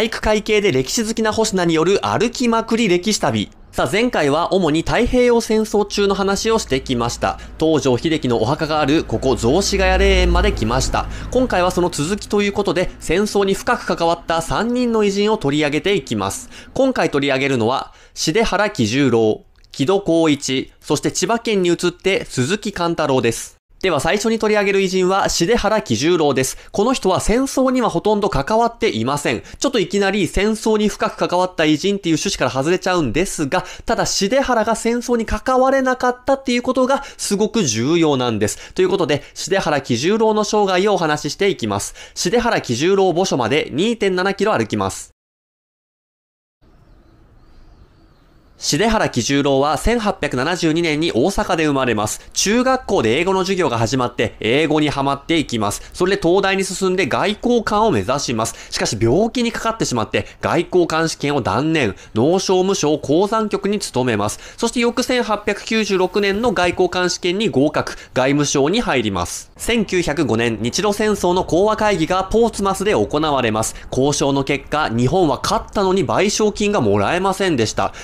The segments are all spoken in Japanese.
体育会系で歴史好きな星名による歩きまくり歴史旅。さあ前回は主に太平洋戦争中の話をしてきました。東条秀樹のお墓があるここ雑司ヶ谷霊園まで来ました。今回はその続きということで戦争に深く関わった3人の偉人を取り上げていきます。今回取り上げるのは、重原喜十郎、木戸光一、そして千葉県に移って鈴木貫太郎です。では最初に取り上げる偉人は、しじゅ喜ろ郎です。この人は戦争にはほとんど関わっていません。ちょっといきなり戦争に深く関わった偉人っていう趣旨から外れちゃうんですが、ただしは原が戦争に関われなかったっていうことがすごく重要なんです。ということで、しじゅ喜ろ郎の生涯をお話ししていきます。しじゅ喜ろ郎墓所まで2.7キロ歩きます。重原喜十郎は1872年に大阪で生まれます。中学校で英語の授業が始まって、英語にはまっていきます。それで東大に進んで外交官を目指します。しかし病気にかかってしまって、外交官試験を断念、農商務省鉱山局に勤めます。そして翌1896年の外交官試験に合格、外務省に入ります。1905年、日露戦争の講和会議がポーツマスで行われます。交渉の結果、日本は勝ったのに賠償金がもらえませんでした。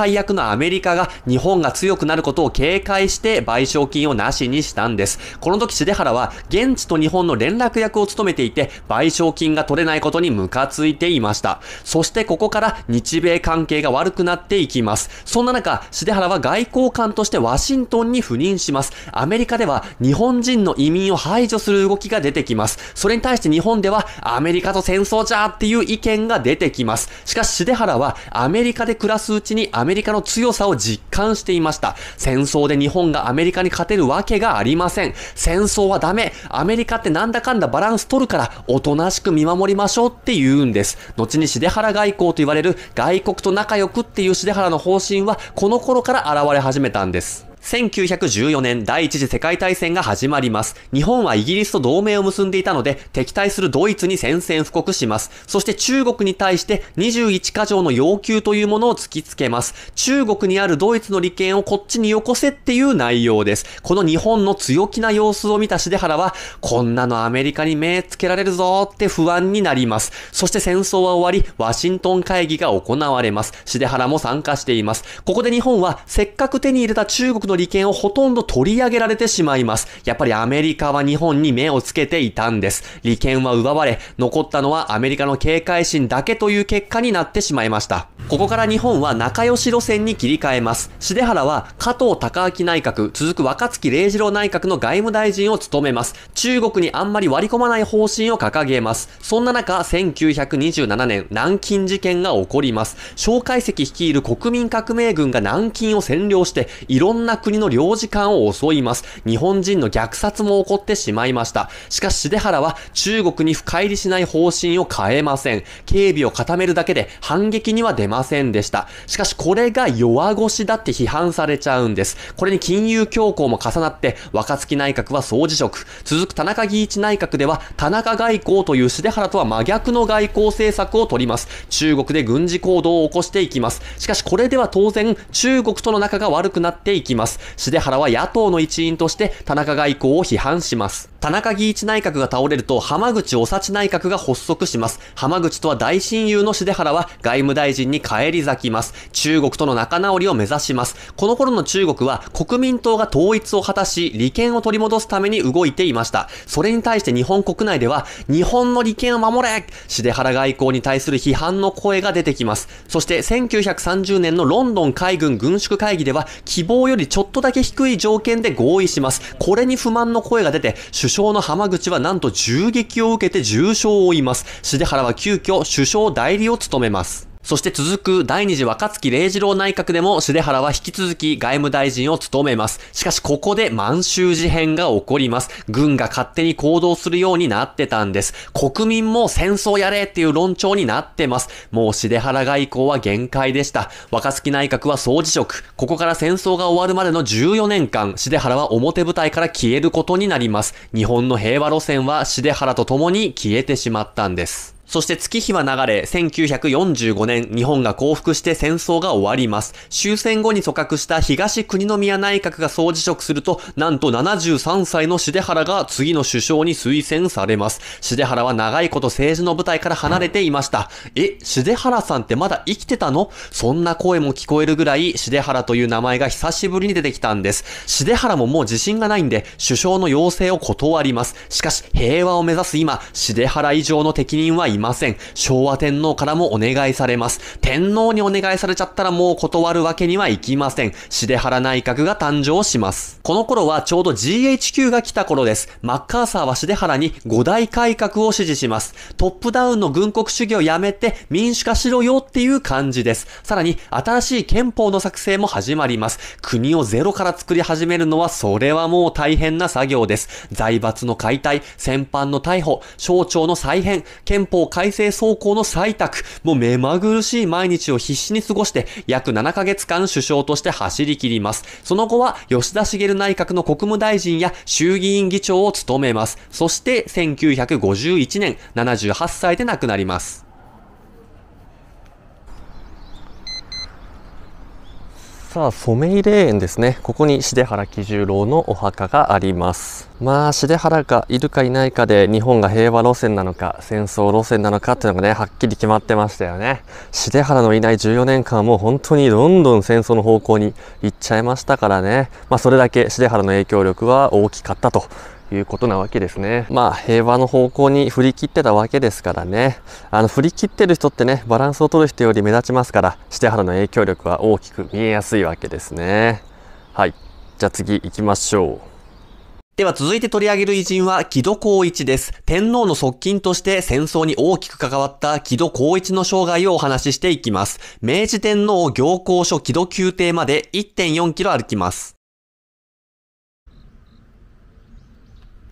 最悪のアメリカが日本が強くなることを警戒して賠償金をなしにしたんです。この時、重原は現地と日本の連絡役を務めていて、賠償金が取れないことにムカついていました。そしてここから日米関係が悪くなっていきます。そんな中、重原は外交官としてワシントンに赴任します。アメリカでは日本人の移民を排除する動きが出てきます。それに対して日本ではアメリカと戦争じゃーっていう意見が出てきます。しかし、重原はアメリカで暮らすうちにアメメリカの強さを実感していました。戦争で日本がアメリカに勝てるわけがありません。戦争はダメ。アメリカってなんだかんだバランス取るから、おとなしく見守りましょうって言うんです。後にシデハラ外交と言われる外国と仲良くっていうシデハラの方針は、この頃から現れ始めたんです。1914年第一次世界大戦が始まります。日本はイギリスと同盟を結んでいたので、敵対するドイツに宣戦布告します。そして中国に対して21箇条の要求というものを突きつけます。中国にあるドイツの利権をこっちによこせっていう内容です。この日本の強気な様子を見たシデハラは、こんなのアメリカに目つけられるぞって不安になります。そして戦争は終わり、ワシントン会議が行われます。シデハラも参加しています。ここで日本は、せっかく手に入れた中国の利権をほとんど取り上げられてしまいます。やっぱりアメリカは日本に目をつけていたんです。利権は奪われ、残ったのはアメリカの警戒心だけという結果になってしまいました。ここから日本は仲良し路線に切り替えます。重原は加藤隆明内閣、続く若月礼二郎内閣の外務大臣を務めます。中国にあんまり割り込まない方針を掲げます。そんな中、1927年、南京事件が起こります。蒋介石率いる国民革命軍が南京を占領して、いろんな国の領事館を襲います。日本人の虐殺も起こってしまいました。しかし、出原は中国に深入りしない方針を変えません。警備を固めるだけで反撃には出ませんでした。しかし、これが弱腰だって批判されちゃうんです。これに金融恐慌も重なって、若月内閣は総辞職。続く田中義一内閣では、田中外交という出原とは真逆の外交政策を取ります。中国で軍事行動を起こしていきます。しかし、これでは当然、中国との仲が悪くなっていきます。。シデハラは野党の一員として田中外交を批判します。田中義一内閣が倒れると浜口おさち内閣が発足します。浜口とは大親友のシ原は外務大臣に返り咲きます。中国との仲直りを目指します。この頃の中国は国民党が統一を果たし、利権を取り戻すために動いていました。それに対して日本国内では、日本の利権を守れシ原外交に対する批判の声が出てきます。そして1930年のロンドン海軍軍縮会議では、希望よりょっとだけ低い条件で合意します。これに不満の声が出て、首相の浜口はなんと銃撃を受けて重傷を負います。重原は急遽首相代理を務めます。そして続く第二次若月礼次郎内閣でも重原は引き続き外務大臣を務めます。しかしここで満州事変が起こります。軍が勝手に行動するようになってたんです。国民も戦争やれっていう論調になってます。もう重原外交は限界でした。若月内閣は総辞職。ここから戦争が終わるまでの14年間、重原は表舞台から消えることになります。日本の平和路線は重原と共に消えてしまったんです。そして月日は流れ、1945年、日本が降伏して戦争が終わります。終戦後に組閣した東国宮内閣が総辞職すると、なんと73歳の重原が次の首相に推薦されます。重原は長いこと政治の舞台から離れていました。え、重原さんってまだ生きてたのそんな声も聞こえるぐらい、重原という名前が久しぶりに出てきたんです。重原ももう自信がないんで、首相の要請を断ります。しかし、平和を目指す今、重原以上の適任はません。昭和天皇からもお願いされます。天皇にお願いされちゃったらもう断るわけにはいきません。重原内閣が誕生します。この頃はちょうど GHQ が来た頃です。マッカーサーは重原に5大改革を指示します。トップダウンの軍国主義をやめて民主化しろよっていう感じです。さらに新しい憲法の作成も始まります。国をゼロから作り始めるのはそれはもう大変な作業です。財閥の解体、戦犯の逮捕、省庁の再編、憲法改正走行の採択、もう目まぐるしい毎日を必死に過ごして、約7ヶ月間首相として走り切ります。その後は、吉田茂内閣の国務大臣や衆議院議長を務めます。そして、1951年、78歳で亡くなります。さあ、染井霊園ですね。ここに重原喜十郎のお墓があります。まあ、重原がいるかいないかで日本が平和路線なのか戦争路線なのかっていうのがね、はっきり決まってましたよね。重原のいない14年間はもう本当にどんどん戦争の方向に行っちゃいましたからね。まあ、それだけ重原の影響力は大きかったということなわけですね。まあ平和の方向に振り切ってたわけですからね。あの振り切ってる人ってね、バランスを取る人より目立ちますから、してはらの影響力は大きく見えやすいわけですね。はい。じゃあ次行きましょう。では続いて取り上げる偉人は木戸光一です。天皇の側近として戦争に大きく関わった木戸光一の生涯をお話ししていきます。明治天皇行幸書木戸宮廷まで1.4キロ歩きます。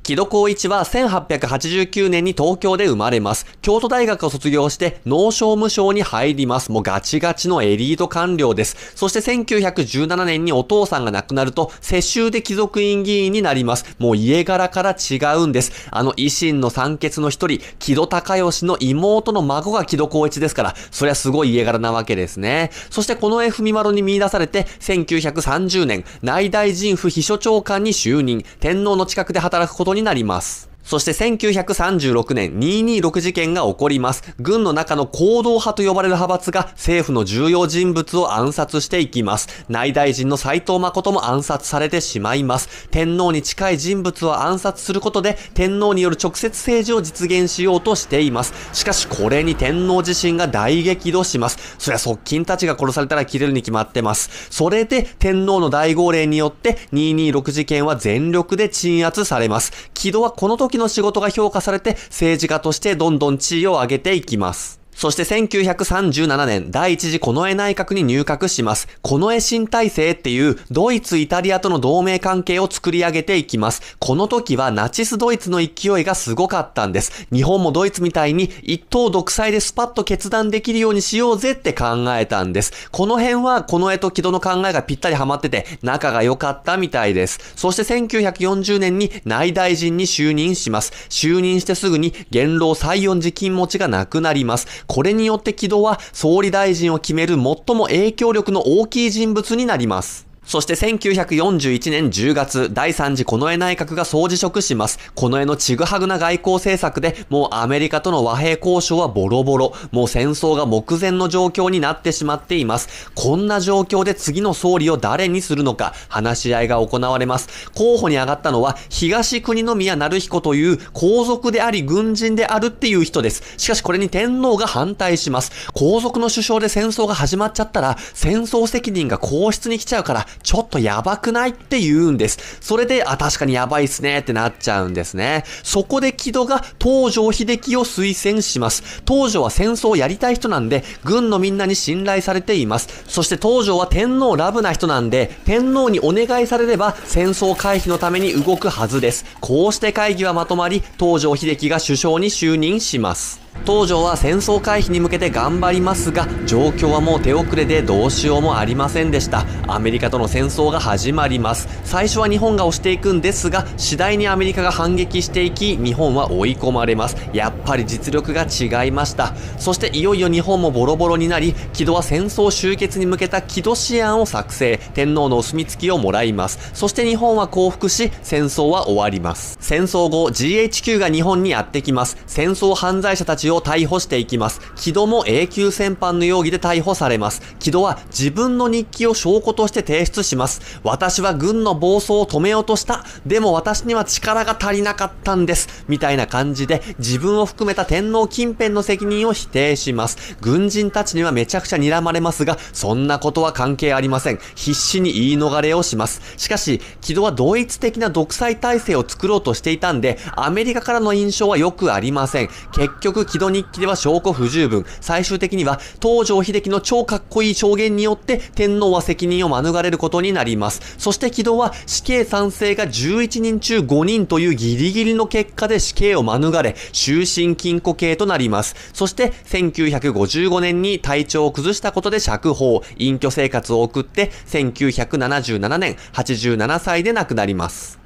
木戸光一は1889年に東京で生まれます。京都大学を卒業して農商務省に入ります。もうガチガチのエリート官僚です。そして1917年にお父さんが亡くなると、世襲で貴族院議員になります。もう家柄から違うんです。あの維新の三傑の一人、木戸隆義の妹の孫が木戸光一ですから、そりゃすごい家柄なわけですね。そしてこの絵踏み丸に見出されて、1930年、内大臣府秘書長官に就任、天皇の近くで働くことにになります。そして1936年226事件が起こります。軍の中の行動派と呼ばれる派閥が政府の重要人物を暗殺していきます。内大臣の斎藤誠も暗殺されてしまいます。天皇に近い人物を暗殺することで天皇による直接政治を実現しようとしています。しかしこれに天皇自身が大激怒します。そりゃ側近たちが殺されたら切れるに決まってます。それで天皇の大号令によって226事件は全力で鎮圧されます。木戸はこの時の仕事が評価されて、政治家としてどんどん地位を上げていきます。そして1937年、第一次近衛内閣に入閣します。近衛新体制っていうドイツ、イタリアとの同盟関係を作り上げていきます。この時はナチスドイツの勢いがすごかったんです。日本もドイツみたいに一党独裁でスパッと決断できるようにしようぜって考えたんです。この辺は近衛と木戸の考えがぴったりハマってて仲が良かったみたいです。そして1940年に内大臣に就任します。就任してすぐに元老西四寺金持ちが亡くなります。これによって木戸は総理大臣を決める最も影響力の大きい人物になります。そして1941年10月、第3次近衛内閣が総辞職します。近衛のちぐはぐな外交政策で、もうアメリカとの和平交渉はボロボロ、もう戦争が目前の状況になってしまっています。こんな状況で次の総理を誰にするのか、話し合いが行われます。候補に上がったのは、東国宮成彦という皇族であり軍人であるっていう人です。しかしこれに天皇が反対します。皇族の首相で戦争が始まっちゃったら、戦争責任が皇室に来ちゃうから、ちょっとやばくないって言うんです。それで、あ、確かにやばいっすねってなっちゃうんですね。そこで木戸が東条秀樹を推薦します。東条は戦争をやりたい人なんで、軍のみんなに信頼されています。そして東条は天皇ラブな人なんで、天皇にお願いされれば戦争回避のために動くはずです。こうして会議はまとまり、東条秀樹が首相に就任します。東条は戦争回避に向けて頑張りますが状況はもう手遅れでどうしようもありませんでしたアメリカとの戦争が始まります最初は日本が押していくんですが次第にアメリカが反撃していき日本は追い込まれますやっぱり実力が違いましたそしていよいよ日本もボロボロになり木戸は戦争終結に向けた木戸試案を作成天皇のお墨付きをもらいますそして日本は降伏し戦争は終わります戦争後 GHQ が日本にやってきます戦争犯罪者たちを逮捕していきます。木戸も永久戦犯の容疑で逮捕されます。木戸は自分の日記を証拠として提出します。私は軍の暴走を止めようとした。でも私には力が足りなかったんです。みたいな感じで自分を含めた天皇近辺の責任を否定します。軍人たちにはめちゃくちゃ睨まれますが、そんなことは関係ありません。必死に言い逃れをします。しかし、木戸はドイツ的な独裁体制を作ろうとしていたんで、アメリカからの印象は良くありません。結局、木戸日記では証拠不十分。最終的には、東条秀樹の超かっこいい証言によって、天皇は責任を免れることになります。そして木戸は、死刑賛成が11人中5人というギリギリの結果で死刑を免れ、終身禁錮刑となります。そして、1955年に体調を崩したことで釈放、隠居生活を送って、1977年、87歳で亡くなります。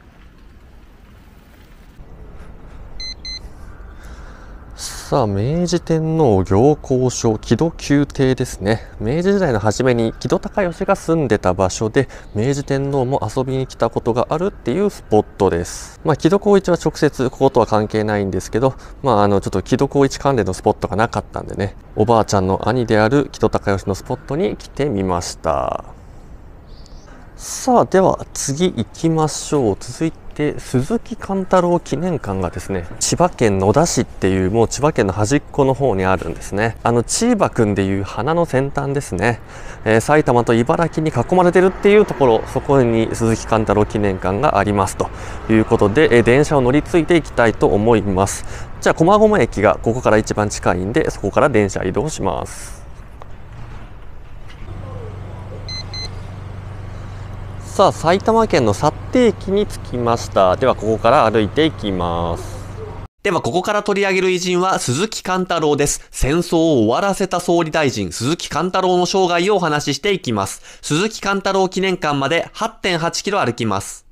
さあ、明治天皇行幸所、木戸宮廷ですね。明治時代の初めに木戸孝允が住んでた場所で、明治天皇も遊びに来たことがあるっていうスポットです。まあ、木戸孝一は直接こことは関係ないんですけど、まあ、あの、ちょっと木戸孝一関連のスポットがなかったんでね、おばあちゃんの兄である木戸孝允のスポットに来てみました。さあ、では次行きましょう。続いてで鈴木貫太郎記念館がですね千葉県野田市っていうもう千葉県の端っこの方にあるんですねあの千葉くんでいう花の先端ですね、えー、埼玉と茨城に囲まれてるっていうところそこに鈴木貫太郎記念館がありますということで、えー、電車を乗り継いでいきたいと思いますじゃあ駒込駅がここから一番近いんでそこから電車移動しますさあ埼玉県の幸手駅に着きましたではここから歩いていきますでは、ここから取り上げる偉人は鈴木貫太郎です。戦争を終わらせた総理大臣、鈴木貫太郎の生涯をお話ししていきます。鈴木貫太郎記念館まで8.8キロ歩きます。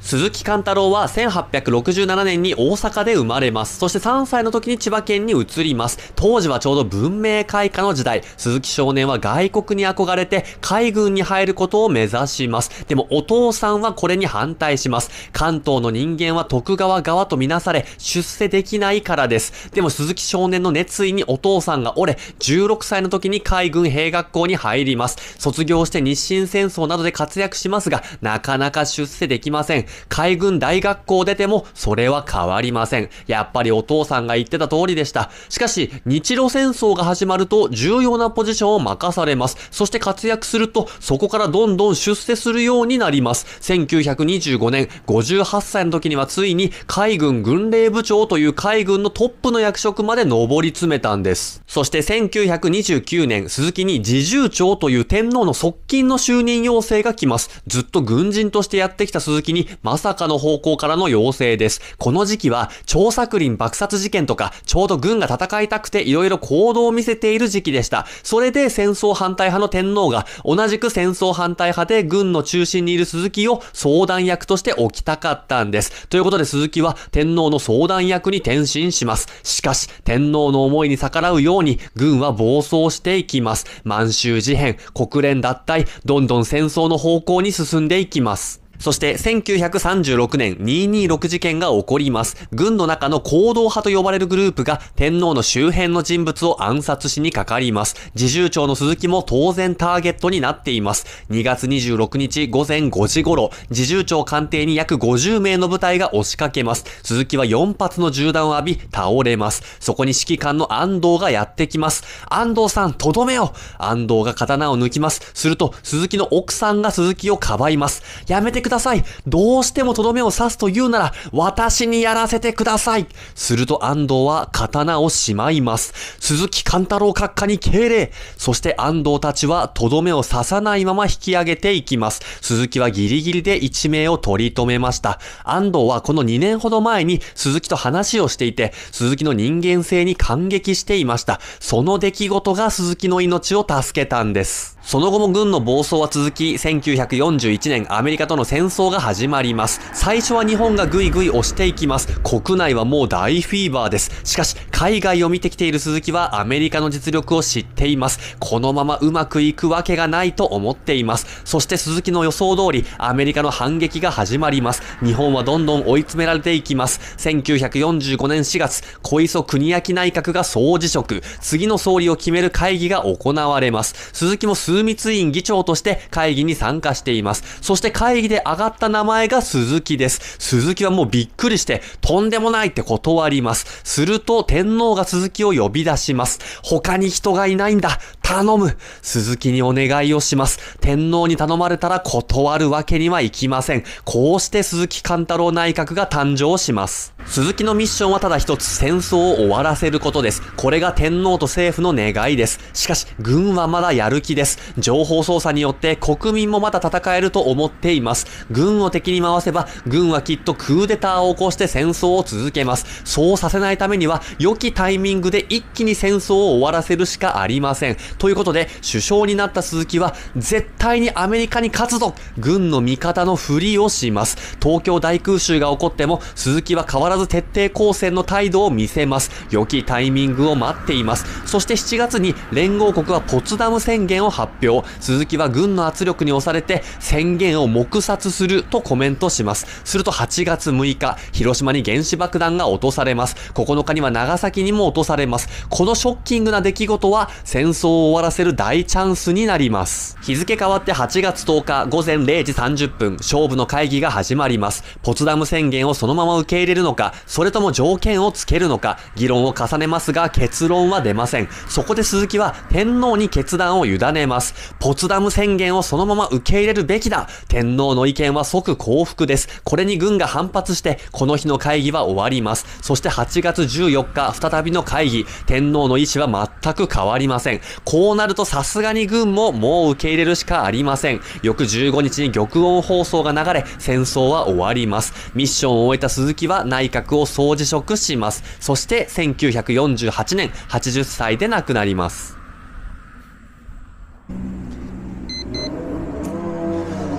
鈴木貫太郎は1867年に大阪で生まれます。そして3歳の時に千葉県に移ります。当時はちょうど文明開化の時代、鈴木少年は外国に憧れて海軍に入ることを目指します。でもお父さんはこれに反対します。関東の人間は徳川側とみなされ出世できないからです。でも鈴木少年の熱意にお父さんが折れ、16歳の時に海軍兵学校に入ります。卒業して日清戦争などで活躍しますが、なかなか出世できません。海軍大学校出てもそれは変わりません。やっぱりお父さんが言ってた通りでした。しかし、日露戦争が始まると重要なポジションを任されます。そして活躍すると、そこからどんどん出世するようになります。1925年、58歳の時にはついに海軍軍令部長という海軍のトップの役職まで上り詰めたんです。そして1929年、鈴木に侍従長という天皇の側近の就任要請が来ます。ずっと軍人としてやってきた鈴木にまさかの方向からの要請です。この時期は、調作林爆殺事件とか、ちょうど軍が戦いたくて色々行動を見せている時期でした。それで戦争反対派の天皇が、同じく戦争反対派で軍の中心にいる鈴木を相談役として置きたかったんです。ということで鈴木は天皇の相談役に転身します。しかし、天皇の思いに逆らうように、軍は暴走していきます。満州事変、国連脱退、どんどん戦争の方向に進んでいきます。そして1936年226事件が起こります。軍の中の行動派と呼ばれるグループが天皇の周辺の人物を暗殺しにかかります。自重長の鈴木も当然ターゲットになっています。2月26日午前5時頃、自重長官邸に約50名の部隊が押しかけます。鈴木は4発の銃弾を浴び倒れます。そこに指揮官の安藤がやってきます。安藤さん、とどめよ安藤が刀を抜きます。すると、鈴木の奥さんが鈴木をかばいます。やめてください。どうしてもとどめを刺すと言うなら、私にやらせてください。すると安藤は刀をしまいます。鈴木貫太郎閣下に敬礼。そして安藤たちはとどめを刺さないまま引き上げていきます。鈴木はギリギリで一命を取り留めました。安藤はこの2年ほど前に鈴木と話をしていて、鈴木の人間性に感激していました。その出来事が鈴木の命を助けたんです。その後も軍の暴走は続き、1941年アメリカとの戦争が始まります。最初は日本がぐいぐい押していきます。国内はもう大フィーバーです。しかし、海外を見てきている鈴木はアメリカの実力を知っています。このままうまくいくわけがないと思っています。そして鈴木の予想通り、アメリカの反撃が始まります。日本はどんどん追い詰められていきます。1945年4月、小磯国明内閣が総辞職。次の総理を決める会議が行われます。鈴木も数枢密院議長として会議に参加しています。そして会議で上がった名前が鈴木です。鈴木はもうびっくりして、とんでもないって断ります。すると、天皇が鈴木を呼び出します。他に人がいないんだ。頼む。鈴木にお願いをします。天皇に頼まれたら断るわけにはいきません。こうして鈴木貫太郎内閣が誕生します。鈴木のミッションはただ一つ、戦争を終わらせることです。これが天皇と政府の願いです。しかし、軍はまだやる気です。情報操作によって国民もまだ戦えると思っています。軍を敵に回せば、軍はきっとクーデターを起こして戦争を続けます。そうさせないためには、良きタイミングで一気に戦争を終わらせるしかありません。ということで、首相になった鈴木は、絶対にアメリカに勝つぞ軍の味方のふりをします。東京大空襲が起こっても、鈴木は変わらずず徹底抗戦の態度を見せます。良きタイミングを待っています。そして7月に連合国はポツダム宣言を発表。鈴木は軍の圧力に押されて宣言を黙殺するとコメントします。すると8月6日、広島に原子爆弾が落とされます。9日には長崎にも落とされます。このショッキングな出来事は戦争を終わらせる大チャンスになります。日付変わって8月10日午前0時30分、勝負の会議が始まります。ポツダム宣言をそのまま受け入れるのか、それとも条件をつけるのか、議論を重ねますが結論は出ません。そこで鈴木は天皇に決断を委ねます。ポツダム宣言をそのまま受け入れるべきだ。天皇の意見は即降伏です。これに軍が反発して、この日の会議は終わります。そして8月14日、再びの会議、天皇の意思は全く変わりません。こうなるとさすがに軍ももう受け入れるしかありません。翌15日に玉音放送が流れ、戦争は終わります。ミッションを終えた鈴木は内改革を総辞職します。そして1948年80歳で亡くなります。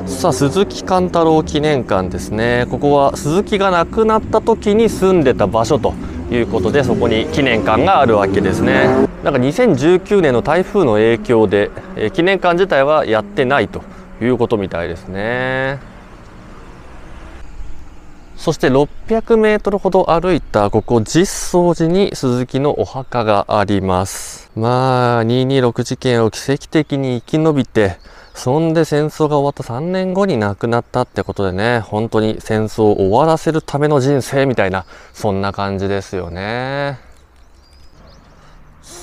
さあ鈴木貫太郎記念館ですねここは鈴木が亡くなった時に住んでた場所ということでそこに記念館があるわけですねなんか2019年の台風の影響で、え記念館自体はやってないということみたいですねそして600メートルほど歩いたここ実相寺に鈴木のお墓があります。まあ、226事件を奇跡的に生き延びて、そんで戦争が終わった3年後に亡くなったってことでね、本当に戦争を終わらせるための人生みたいな、そんな感じですよね。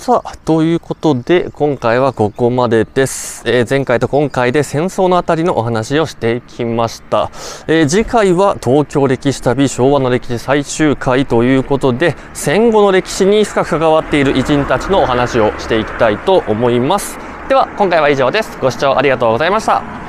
さあ、ということで、今回はここまでです。えー、前回と今回で戦争のあたりのお話をしていきました。えー、次回は東京歴史旅昭和の歴史最終回ということで、戦後の歴史に深く関わっている偉人たちのお話をしていきたいと思います。では、今回は以上です。ご視聴ありがとうございました。